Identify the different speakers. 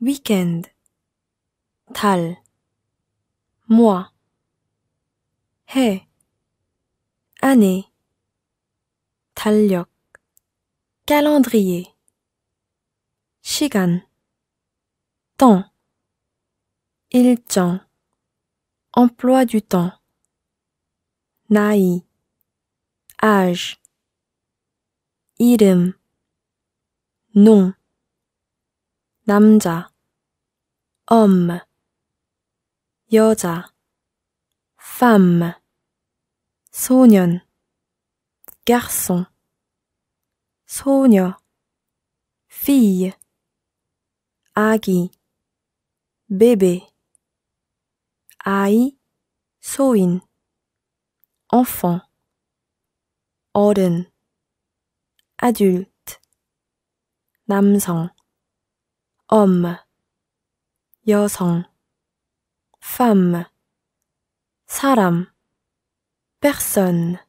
Speaker 1: weekend tal, mois he, année 달력 calendrier chigan, temps 일정 emploi du temps naï, âge idem. nom 남자, homme, 여자, femme, 소년, garçon, 소녀, fille, 아기, bébé, 아이, 소인, enfant, 어른, adulte, 남성, homme, 여성, femme, 사람, personne.